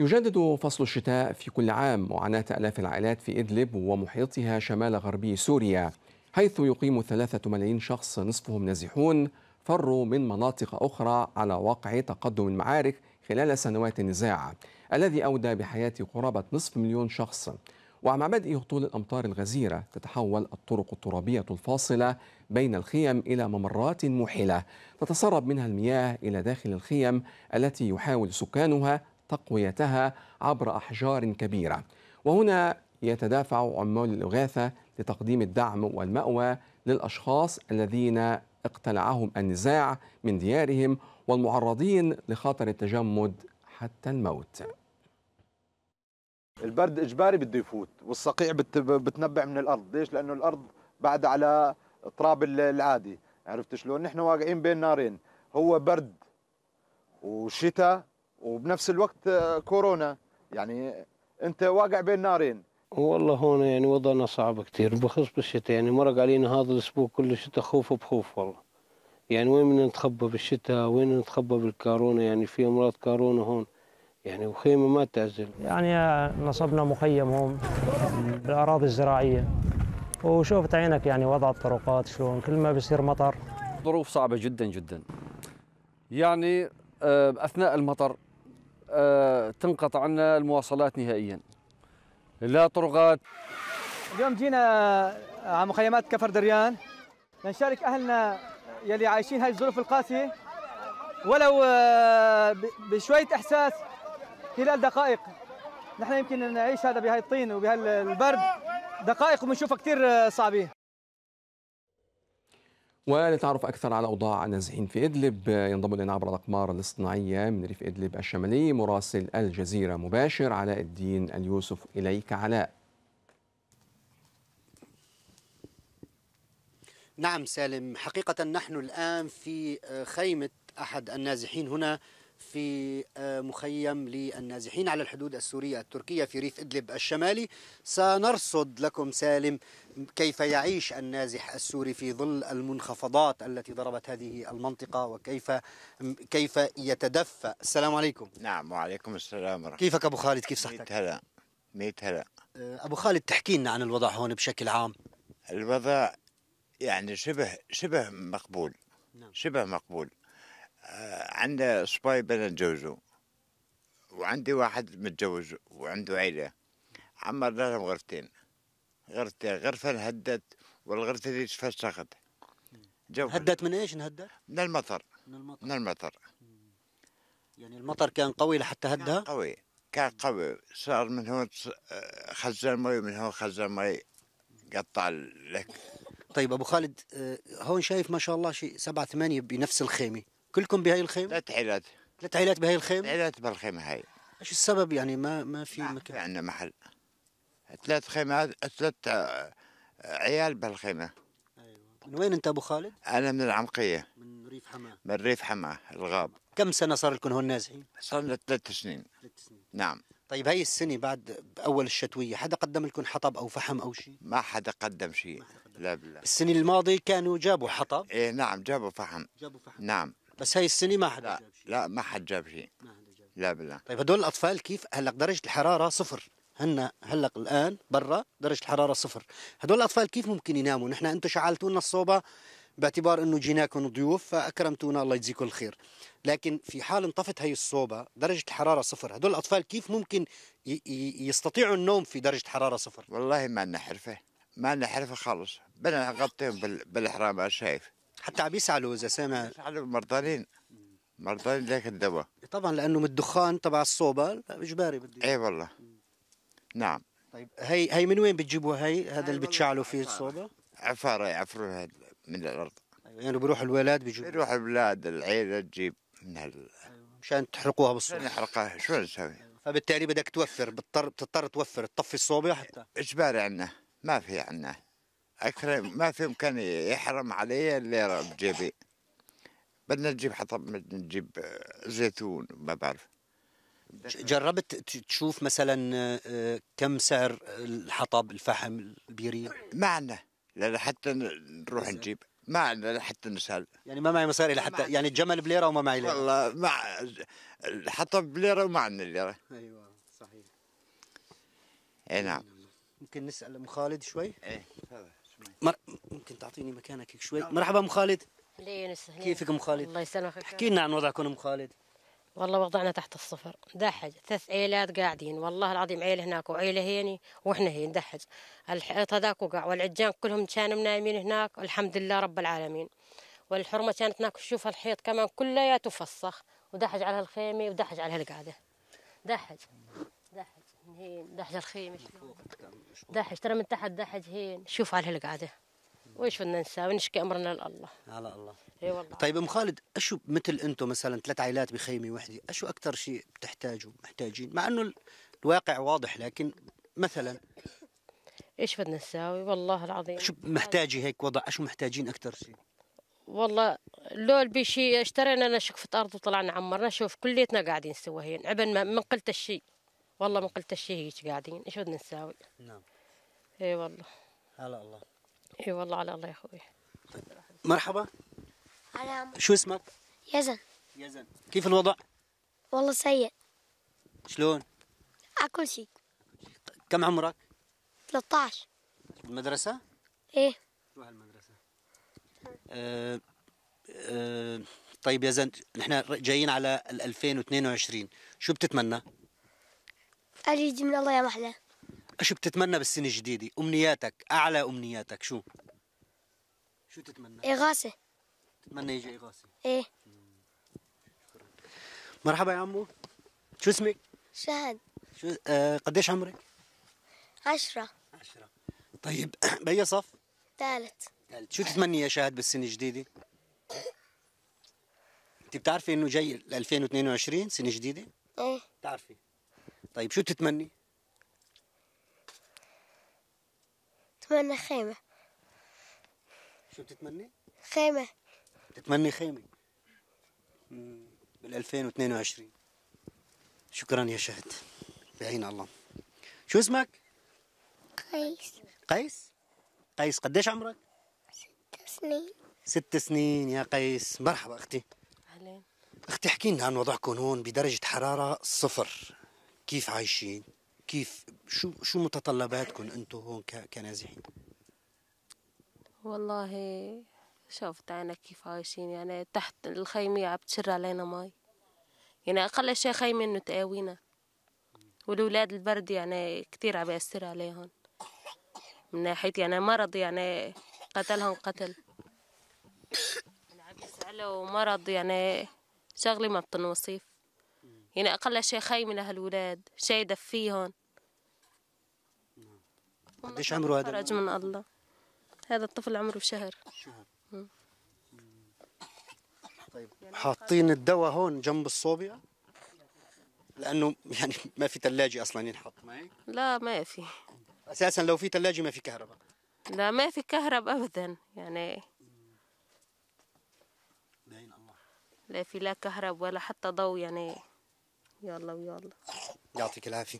يجدد فصل الشتاء في كل عام معاناة آلاف العائلات في إدلب ومحيطها شمال غربي سوريا حيث يقيم ثلاثة ملايين شخص نصفهم نازحون فروا من مناطق أخرى على واقع تقدم المعارك خلال سنوات النزاع الذي أودى بحياة قرابة نصف مليون شخص ومع بدء هطول الأمطار الغزيرة تتحول الطرق الترابية الفاصلة بين الخيم إلى ممرات موحلة تتسرب منها المياه إلى داخل الخيم التي يحاول سكانها تقويتها عبر أحجار كبيرة وهنا يتدافع عمال الإغاثة لتقديم الدعم والمأوى للأشخاص الذين اقتلعهم النزاع من ديارهم والمعرضين لخطر التجمد حتى الموت البرد اجباري بده يفوت والصقيع بتنبع من الارض ليش لانه الارض بعد على التراب العادي عرفت شلون نحن واقعين بين نارين هو برد وشتاء وبنفس الوقت آه، كورونا يعني انت واقع بين نارين والله هون يعني وضعنا صعب كثير بخص بالشتاء يعني مرق علينا هذا الاسبوع كله شتاء خوف بخوف والله يعني وين بدنا نتخبى بالشتاء وين نتخبى بالكورونا يعني في امراض كورونا هون يعني وخيمه ما تعزل يعني نصبنا مخيم هون بالاراضي الزراعيه وشوفت عينك يعني وضع الطرقات شلون كل ما بيصير مطر ظروف صعبه جدا جدا يعني آه، اثناء المطر آه، تنقطع عنا المواصلات نهائيا لا طرقات اليوم جينا على مخيمات كفر دريان لنشارك اهلنا يلي عايشين هاي الظروف القاسيه ولو آه، بشويه احساس خلال دقائق نحن يمكن نعيش هذا بهاي الطين وبهالبرد دقائق وبنشوفها كثير آه، صعبه ولنتعرف أكثر على أوضاع النازحين في إدلب ينضم إلينا عبر الأقمار الاصطناعية من ريف إدلب الشمالي مراسل الجزيرة مباشر علاء الدين اليوسف إليك علاء نعم سالم حقيقة نحن الآن في خيمة أحد النازحين هنا في آه، مخيم للنازحين على الحدود السورية التركية في ريف إدلب الشمالي سنرصد لكم سالم كيف يعيش النازح السوري في ظل المنخفضات التي ضربت هذه المنطقة وكيف كيف يتدفى السلام عليكم نعم وعليكم السلام ورحمة كيفك أبو خالد كيف صحتك هلا ميت هلا آه، أبو خالد تحكي لنا عن الوضع هون بشكل عام الوضع يعني شبه شبه مقبول نعم. شبه مقبول عنده صباي بين جوزه وعندي واحد متجوز وعنده عيلة عمر لهم غرفتين غرفتين غرفة انهدت والغرفة دي تفسخت هدت من ايش انهدت؟ من المطر من المطر من المطر يعني المطر كان قوي لحتى هدها؟ كان قوي كان قوي صار من هون آه، خزان مي من هون خزان مي قطع لك طيب ابو خالد آه، هون شايف ما شاء الله شيء سبعة ثمانية بنفس الخيمة كلكم بهاي الخيمه ثلاث عيلات ثلاث عيلات بهاي الخيمه عيلات بالخيمه هاي ايش السبب يعني ما ما في ما مكان في عندنا محل ثلاث خيمات ثلاث آه، عيال بالخيمه ايوه من وين انت ابو خالد؟ انا من العمقيه من ريف حماه من ريف حماه الغاب كم سنه صار لكم هون نازحين؟ صار لنا ثلاث سنين ثلاث سنين نعم طيب هاي السنه بعد باول الشتويه حدا قدم لكم حطب او فحم او شيء؟ ما حدا قدم شيء لا بالله السنه الماضيه كانوا جابوا حطب ايه نعم جابوا فحم جابوا فحم نعم بس هاي السنه ما حدا لا, لا ما حد جاب شيء ما حدا جاب لا بالله طيب هدول الاطفال كيف هلا درجه الحراره صفر هن هلا الان برا درجه الحراره صفر هدول الاطفال كيف ممكن يناموا نحن انتم شعلتوا لنا الصوبه باعتبار انه جيناكم ضيوف فاكرمتونا الله يجزيكم الخير لكن في حال انطفت هي الصوبه درجه الحراره صفر هدول الاطفال كيف ممكن يستطيعوا النوم في درجه حراره صفر والله ما لنا حرفه ما لنا حرفه خالص بدنا نغطيهم بالحرام شايف حتى عم يسعلوا اذا سامع يسعلوا مرضانين مرضانين ذاك الدواء طبعا لانه من الدخان تبع الصوبه اجباري بده اي والله نعم طيب هي هي من وين بتجيبوها هي هذا اللي بتشعلوا فيه الصوبه عفاره يعفروها من الارض طيب، يعني بروح الولاد بيجيبوا بيروح الولاد العيله تجيب من هال أيوة، مشان تحرقوها بالصوبه نحرقها شو نسوي فبالتالي بدك توفر بتضطر بتضطر توفر تطفي الصوبه حتى اجباري عنا ما في عنا اكثر ما في امكانيه يحرم علي الليره بجيبي بدنا نجيب حطب بدنا نجيب آه، زيتون ما بعرف جربت تشوف مثلا آه، كم سعر الحطب الفحم البيرين ما عندنا لحتى حتى نروح نجيب ما عندنا حتى نسال يعني ما معي مصاري ما يعني الجمل بليره وما معي ليره والله ما الحطب بليره وما عندنا ليره ايوه صحيح اي نعم ممكن نسال ام خالد شوي؟ ايه مر... ممكن تعطيني مكانك شوي نعم. مرحبا ام خالد اهلين كيفك ام خالد الله يسلمك احكي لنا عن وضعكم ام خالد والله وضعنا تحت الصفر دحج ثلاث عيلات قاعدين والله العظيم عيله هناك وعيله هيني واحنا هين دحج الحيط هذاك وقع والعجان كلهم كانوا نايمين هناك الحمد لله رب العالمين والحرمه كانت هناك تشوف الحيط كمان كلياته فسخ ودحج على الخيمه ودحج على هالقعده دحج دحج هين دحج الخيمة دحج ترى من تحت دحج هين شوف على القعدة وش بدنا نساوي نشكي امرنا لله على الله اي والله طيب ام خالد اشو مثل انتم مثلا ثلاث عائلات بخيمه وحده اشو اكثر شيء بتحتاجوا محتاجين مع انه الواقع واضح لكن مثلا ايش بدنا نساوي والله العظيم شو محتاجه هيك وضع اشو محتاجين اكثر شيء والله لو بشي اشترينا لنا شقفة أرض وطلعنا عمرنا شوف كليتنا قاعدين سوا هين عبن ما من قلت الشيء والله ما قلت شيء هيك قاعدين ايش بدنا نساوي نعم اي والله على الله اي والله على الله يا اخوي مرحبا على شو اسمك يزن يزن كيف الوضع والله سيء شلون اكل شيء كم عمرك 13 المدرسة ايه شو المدرسة أه أه طيب يا زن نحن جايين على 2022 شو بتتمنى؟ أريد من الله يا محلى شو بتتمنى بالسنة الجديدة؟ أمنياتك أعلى أمنياتك شو؟ شو تتمنى؟ إغاثة تتمنى يجي إغاثة؟ إيه مرحبا يا عمو شو اسمك؟ شهد شو آه قديش عمرك؟ عشرة عشرة طيب بأي صف؟ ثالث ثالث شو تتمني يا شهد بالسنة الجديدة؟ أنت بتعرفي إنه جاي 2022 سنة جديدة؟ إيه بتعرفي طيب شو تتمني؟ أتمنى خيمة شو بتتمني؟ خيمة بتتمني خيمة بال 2022 شكرا يا شهد بعين الله شو اسمك؟ قيس قيس؟ قيس قديش عمرك؟ ست سنين ست سنين يا قيس مرحبا أختي أهلين أختي احكي لنا عن وضعكم هون بدرجة حرارة صفر كيف عايشين كيف شو شو متطلباتكم انتم هون كنازحين والله شفت عينك كيف عايشين يعني تحت الخيمة عم تشر علينا مي يعني أقل شيء خيمة إنه تقاوينا والولاد البرد يعني كثير عم بيأثر عليهم من ناحية يعني مرض يعني قتلهم قتل يعني عم يسألوا مرض يعني شغلة ما بتنوصف يعني أقل شيء خيمة من هالولاد شيء يدفيهم قديش عمره هذا؟ فرج من الله هذا الطفل عمره شهر شهر طيب حاطين الدواء هون جنب الصوبية لأنه يعني ما في ثلاجة أصلا ينحط ما هيك؟ لا ما في أساسا لو في ثلاجة ما في كهرباء لا ما في كهرباء أبدا يعني لا في لا كهرب ولا حتى ضوء يعني يلا ويلا يعطيك العافية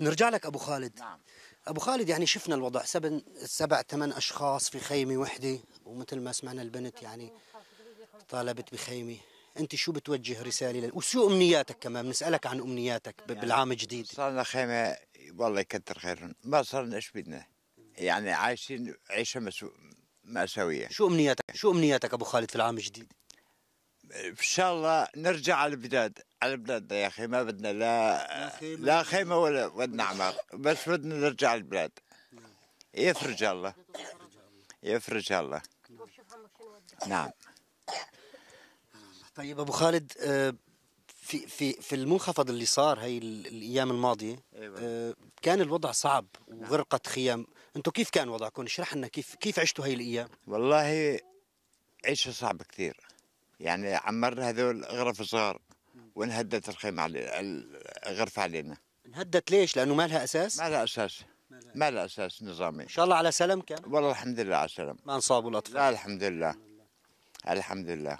نرجع لك أبو خالد نعم أبو خالد يعني شفنا الوضع سبع سبع ثمان أشخاص في خيمة وحدة ومثل ما سمعنا البنت يعني طالبت بخيمة أنت شو بتوجه رسالة لل... وشو أمنياتك كمان بنسألك عن أمنياتك ب... يعني بالعام الجديد صارنا خيمة والله يكتر خيرهم ما صارنا إيش بدنا يعني عايشين عيشة مسو... مأساوية شو أمنياتك شو أمنياتك أبو خالد في العام الجديد إن شاء الله نرجع على البلاد قلبنا اخي ما بدنا لا لا خيمه ولا ودنا عمار بس بدنا نرجع البلاد نعم. يفرج الله يفرج الله نعم طيب ابو خالد آه، في في في المنخفض اللي صار هي الايام الماضيه أيوة. آه، كان الوضع صعب نعم. وغرقت خيام انتم كيف كان وضعكم اشرح لنا كيف كيف عشتوا هي الايام والله عيشه صعبه كثير يعني عمرنا هذول غرف صغار وانهدت الخيمه علي الغرفه علينا انهدت ليش؟ لانه ما لها اساس؟ ما لها اساس ما لها اساس نظامي ان شاء الله على سلام كان؟ والله الحمد لله على سلام ما انصابوا الاطفال؟ لا الحمد لله الحمد لله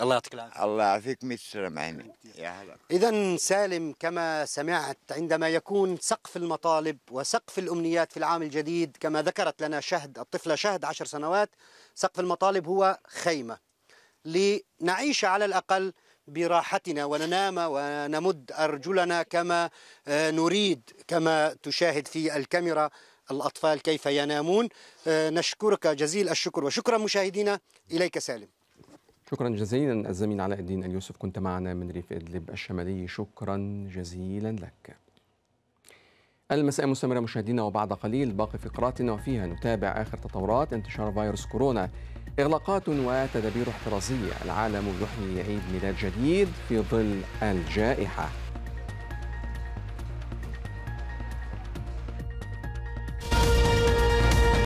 الله يعطيك العافيه الله يعافيك ميت سلام عيني يا هلا اذا سالم كما سمعت عندما يكون سقف المطالب وسقف الامنيات في العام الجديد كما ذكرت لنا شهد الطفله شهد عشر سنوات سقف المطالب هو خيمه لنعيش على الاقل براحتنا وننام ونمد أرجلنا كما آه، نريد كما تشاهد في الكاميرا الأطفال كيف ينامون آه، نشكرك جزيل الشكر وشكرا مشاهدينا إليك سالم شكرا جزيلا الزميل علاء الدين اليوسف كنت معنا من ريف إدلب الشمالي شكرا جزيلا لك المساء مستمرة مشاهدينا وبعد قليل باقي فقراتنا وفيها نتابع آخر تطورات انتشار فيروس كورونا إغلاقات وتدابير احترازية العالم يحيي عيد ميلاد جديد في ظل الجائحة